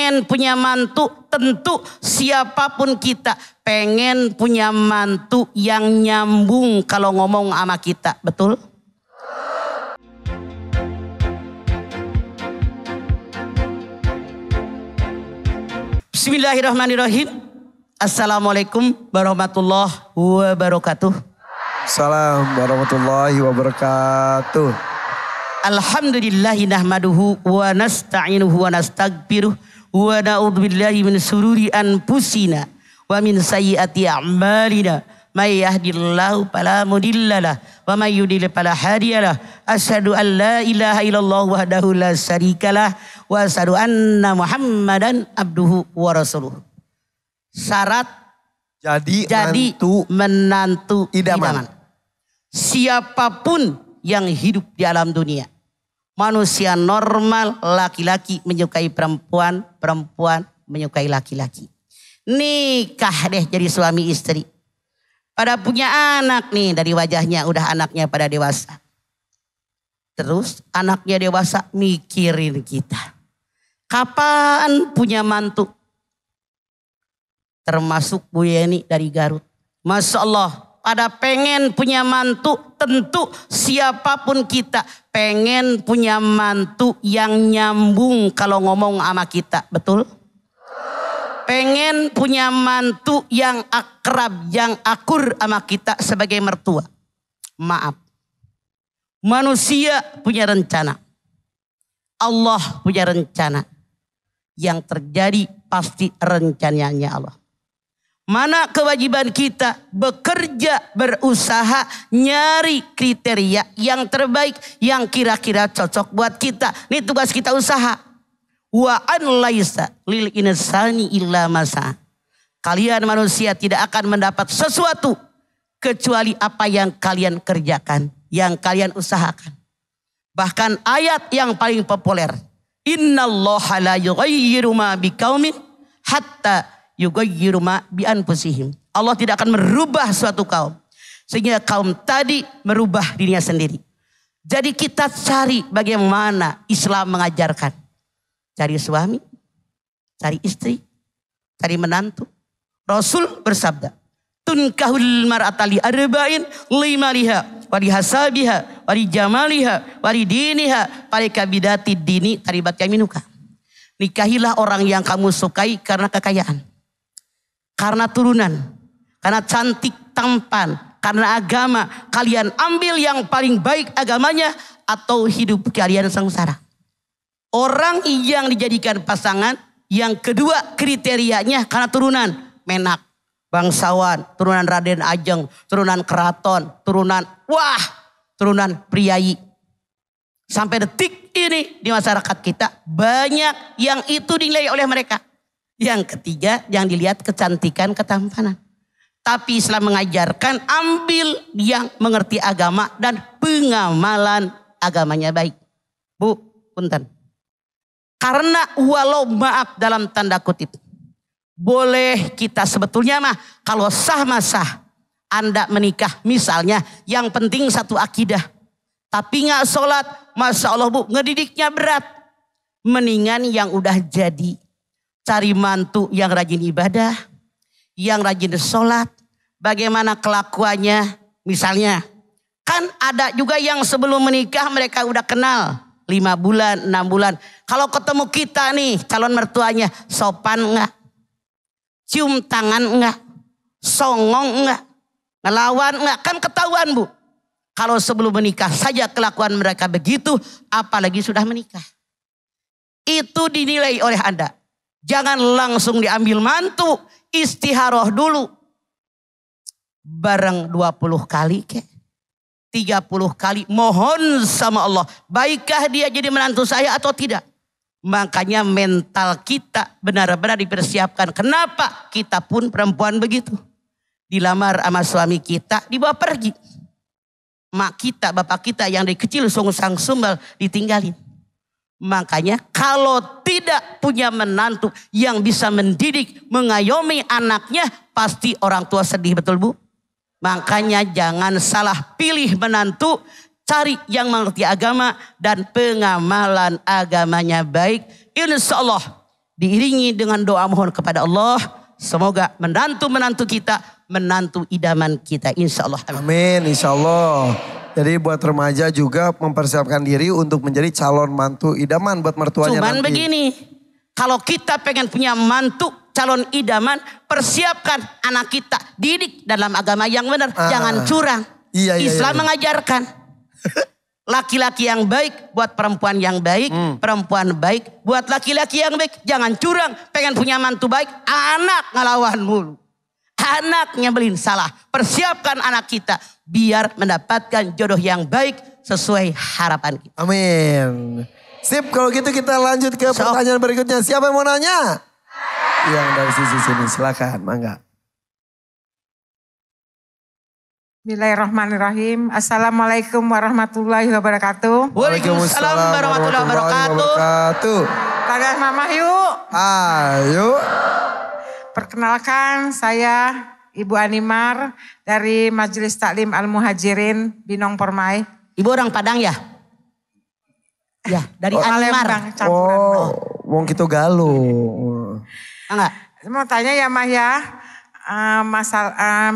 pengen punya mantu, tentu siapapun kita pengen punya mantu yang nyambung kalau ngomong sama kita, betul? Bismillahirrahmanirrahim. Assalamualaikum warahmatullahi wabarakatuh. Salam warahmatullahi wabarakatuh. Alhamdulillahi nahmaduhu wa nasta'inuhu wa nastaghfiruh wa na'udzubillahi min sururi anfusina wa min sayyiati a'malina may yahdihillahu fala mudhillalah wa may yudlil fala hadiyalah asyhadu an la ilaha illallah wahdahu la syarikalah wa asyhadu anna muhammadan abduhu wa rasuluh syarat jadi, jadi menantu, menantu idaman. idaman siapapun yang hidup di alam dunia manusia normal laki-laki menyukai perempuan, perempuan menyukai laki-laki. Nikah deh jadi suami istri. Pada punya anak nih dari wajahnya udah anaknya pada dewasa. Terus anaknya dewasa mikirin kita. Kapan punya mantu? Termasuk Bu Yeni dari Garut. Masya Allah pada pengen punya mantu, tentu siapapun kita pengen punya mantu yang nyambung kalau ngomong sama kita, betul? Pengen punya mantu yang akrab, yang akur sama kita sebagai mertua. Maaf. Manusia punya rencana. Allah punya rencana. Yang terjadi pasti rencananya Allah. Mana kewajiban kita bekerja, berusaha, nyari kriteria yang terbaik, yang kira-kira cocok buat kita. Ini tugas kita usaha. Wa an laisa lil insani illa masa. Kalian manusia tidak akan mendapat sesuatu kecuali apa yang kalian kerjakan, yang kalian usahakan. Bahkan ayat yang paling populer, Inna Allah la yughayyiru ma biqaumin hatta yughayyiru ma bi anfusihim. Allah tidak akan merubah suatu kaum sehingga kaum tadi merubah dirinya sendiri. Jadi kita cari bagaimana Islam mengajarkan. Cari suami, cari istri, cari menantu. Rasul bersabda, tunkahul mar'atali arba'in lima liha hasabiha jamaliha diniha kabidati dini taribat yaminuka. Nikahilah orang yang kamu sukai karena kekayaan karena turunan, karena cantik tampan, karena agama. Kalian ambil yang paling baik agamanya atau hidup kalian sengsara. Orang yang dijadikan pasangan yang kedua kriterianya karena turunan menak, bangsawan, turunan Raden Ajeng, turunan keraton, turunan wah, turunan priayi. Sampai detik ini di masyarakat kita banyak yang itu dinilai oleh mereka. Yang ketiga, yang dilihat kecantikan, ketampanan. Tapi Islam mengajarkan ambil yang mengerti agama dan pengamalan agamanya baik. Bu, punten. Karena walau maaf dalam tanda kutip. Boleh kita sebetulnya mah kalau sah mah Anda menikah misalnya yang penting satu akidah. Tapi nggak sholat, Masya Allah bu, ngedidiknya berat. Mendingan yang udah jadi Cari mantu yang rajin ibadah, yang rajin sholat, bagaimana kelakuannya misalnya. Kan ada juga yang sebelum menikah mereka udah kenal. Lima bulan, enam bulan. Kalau ketemu kita nih calon mertuanya sopan enggak? Cium tangan enggak? Songong enggak? Ngelawan enggak? Kan ketahuan bu. Kalau sebelum menikah saja kelakuan mereka begitu, apalagi sudah menikah. Itu dinilai oleh Anda. Jangan langsung diambil mantu. Istiharoh dulu. Bareng 20 kali ke. 30 kali mohon sama Allah. Baikkah dia jadi menantu saya atau tidak? Makanya mental kita benar-benar dipersiapkan. Kenapa? Kita pun perempuan begitu. Dilamar sama suami kita, dibawa pergi. Mak kita, bapak kita yang dari kecil sang sumbal ditinggalin. Makanya kalau tidak punya menantu yang bisa mendidik, mengayomi anaknya, pasti orang tua sedih betul Bu? Makanya jangan salah pilih menantu, cari yang mengerti agama dan pengamalan agamanya baik. Insya Allah diiringi dengan doa mohon kepada Allah. Semoga menantu-menantu kita, menantu idaman kita. Insya Allah. Amin. Insya Allah. Jadi buat remaja juga mempersiapkan diri untuk menjadi calon mantu idaman buat mertuanya Cuman nanti. begini, kalau kita pengen punya mantu calon idaman, persiapkan anak kita, didik dalam agama yang benar, ah, jangan curang. Iya, iya, Islam iya. mengajarkan laki-laki yang baik buat perempuan yang baik, hmm. perempuan baik buat laki-laki yang baik. Jangan curang, pengen punya mantu baik, anak ngelawan mulu anaknya beliin salah. Persiapkan anak kita biar mendapatkan jodoh yang baik sesuai harapan kita. Amin. Sip, kalau gitu kita lanjut ke so, pertanyaan berikutnya. Siapa yang mau nanya? Yang dari sisi sini, silakan, mangga. Bismillahirrahmanirrahim. Assalamualaikum warahmatullahi wabarakatuh. Waalaikumsalam warahmatullahi wabarakatuh. Tangan mama yuk. Ayo. Ah, Perkenalkan saya Ibu Animar dari Majelis Taklim Al Muhajirin Binong Permai. Ibu orang Padang ya? Ya, dari oh, Animar. campuran. Oh, wong kita galuh. Enggak. Mau tanya ya Mah ya, uh, eh, masalah eh, uh,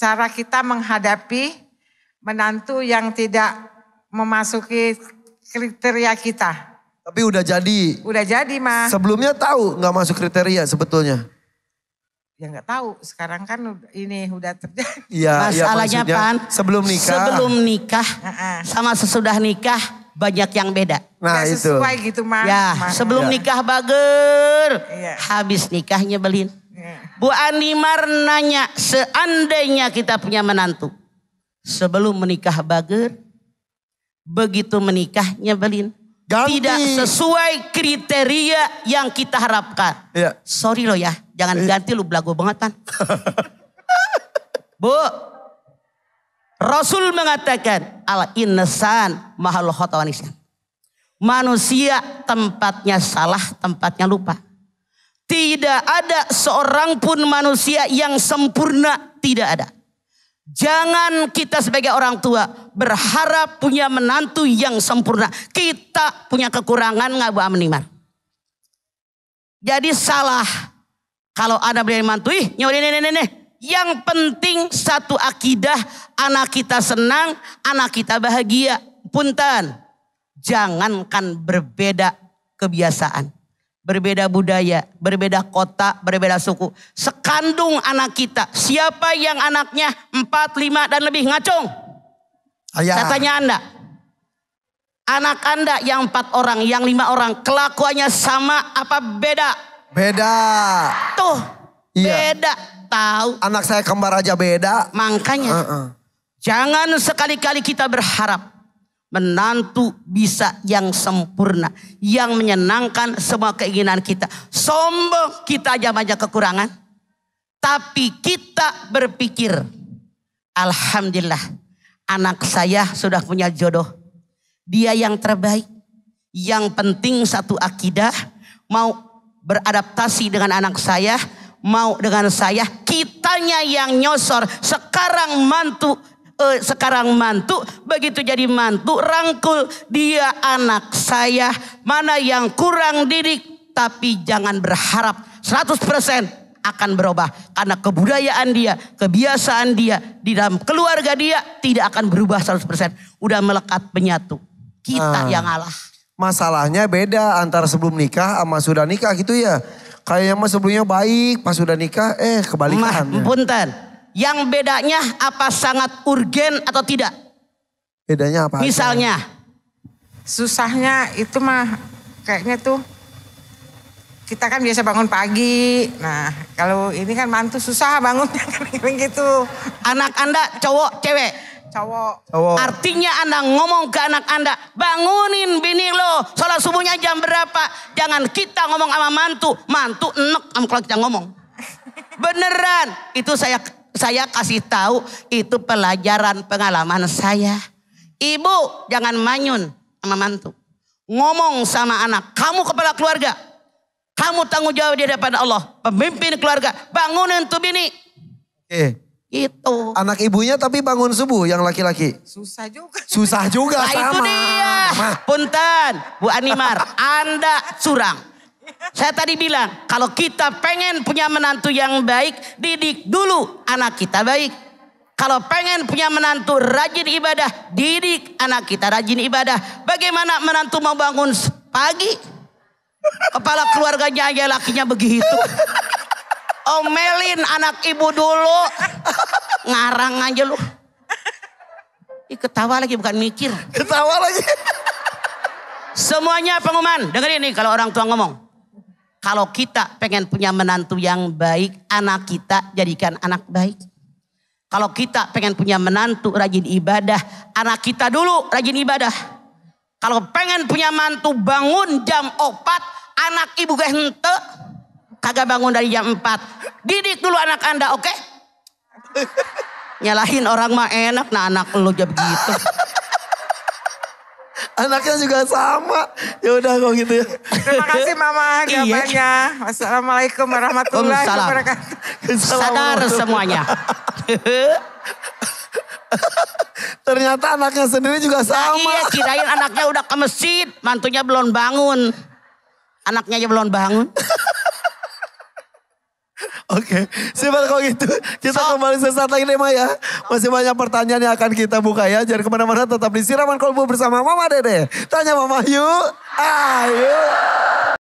cara kita menghadapi menantu yang tidak memasuki kriteria kita. Tapi udah jadi. Udah jadi mah. Sebelumnya tahu nggak masuk kriteria sebetulnya ya nggak tahu sekarang kan ini udah terjadi ya, masalahnya ya, pan sebelum nikah sebelum nikah uh sama sesudah nikah banyak yang beda nah gak itu sesuai gitu mah ya sebelum ya. nikah bager ya. habis nikah nyebelin ya. Bu Animar nanya seandainya kita punya menantu sebelum menikah bager begitu menikah nyebelin Ganti. tidak sesuai kriteria yang kita harapkan. Ya. Sorry lo ya, jangan iya. ganti lu belagu banget kan. Bu, Rasul mengatakan al insan mahal khotawanisyan. Manusia tempatnya salah, tempatnya lupa. Tidak ada seorang pun manusia yang sempurna, tidak ada. Jangan kita sebagai orang tua berharap punya menantu yang sempurna. Kita punya kekurangan nggak Bu Amniman. Jadi salah kalau ada beli mantu, ih nyuri nenek nenek. Yang penting satu akidah anak kita senang, anak kita bahagia. Punten, jangankan berbeda kebiasaan berbeda budaya, berbeda kota, berbeda suku. Sekandung anak kita, siapa yang anaknya empat, lima dan lebih ngacung? Ayah. Oh, saya tanya Anda. Anak Anda yang empat orang, yang lima orang, kelakuannya sama apa beda? Beda. Tuh, iya. beda. Tahu. Anak saya kembar aja beda. Makanya, uh -uh. jangan sekali-kali kita berharap menantu bisa yang sempurna, yang menyenangkan semua keinginan kita. Sombong kita aja banyak kekurangan, tapi kita berpikir, Alhamdulillah, anak saya sudah punya jodoh. Dia yang terbaik, yang penting satu akidah, mau beradaptasi dengan anak saya, mau dengan saya, kitanya yang nyosor. Sekarang mantu Eh, sekarang mantu, begitu jadi mantu rangkul dia anak saya. Mana yang kurang didik tapi jangan berharap 100% akan berubah karena kebudayaan dia, kebiasaan dia di dalam keluarga dia tidak akan berubah 100%. Udah melekat menyatu. Kita hmm. yang Allah. Masalahnya beda antara sebelum nikah sama sudah nikah gitu ya. Kayaknya mah sebelumnya baik, pas sudah nikah eh kebalikan. Mah, ya. punten. Yang bedanya apa sangat urgen atau tidak? Bedanya apa? Misalnya. Aja? Susahnya itu mah kayaknya tuh kita kan biasa bangun pagi. Nah, kalau ini kan mantu susah bangunnya gitu. Anak Anda cowok, cewek? Cowok. cowok. Artinya Anda ngomong ke anak Anda, bangunin bini lo, sholat subuhnya jam berapa. Jangan kita ngomong sama mantu, mantu enek kalau kita ngomong. Beneran, itu saya saya kasih tahu itu pelajaran pengalaman saya. Ibu jangan manyun sama mantu. Ngomong sama anak. Kamu kepala keluarga. Kamu tanggung jawab di hadapan Allah. Pemimpin keluarga. Bangunin tuh bini. Oke. Itu. Anak ibunya tapi bangun subuh yang laki-laki. Susah juga. Susah juga nah, sama. itu dia. Sama. Punten, Bu Animar, Anda curang. Saya tadi bilang, kalau kita pengen punya menantu yang baik, didik dulu anak kita baik. Kalau pengen punya menantu rajin ibadah, didik anak kita rajin ibadah. Bagaimana menantu mau bangun pagi? Kepala keluarganya aja lakinya begitu. Omelin anak ibu dulu. Ngarang aja lu. Ih, ketawa lagi bukan mikir. Ketawa lagi. Semuanya pengumuman. Dengerin nih kalau orang tua ngomong. Kalau kita pengen punya menantu yang baik, anak kita jadikan anak baik. Kalau kita pengen punya menantu rajin ibadah, anak kita dulu rajin ibadah. Kalau pengen punya mantu bangun jam 4, anak ibu gak hente, kagak bangun dari jam 4. Didik dulu anak anda, oke? Okay? Nyalahin orang mah enak, nah anak lu jadi begitu. Anaknya juga sama. Ya udah kok gitu ya. Terima kasih Mama iya. jawabannya. Wassalamualaikum warahmatullahi wabarakatuh. Sadar semuanya. Ternyata anaknya sendiri juga nah, sama. Nah, iya, kirain anaknya udah ke masjid, mantunya belum bangun. Anaknya aja belum bangun. Oke, okay. kalau gitu kita so. kembali sesaat lagi nih Maya. Masih banyak pertanyaan yang akan kita buka ya. Jangan kemana-mana tetap di Siraman Kolbu bersama Mama Dede. Tanya Mama Ayu. Ayu.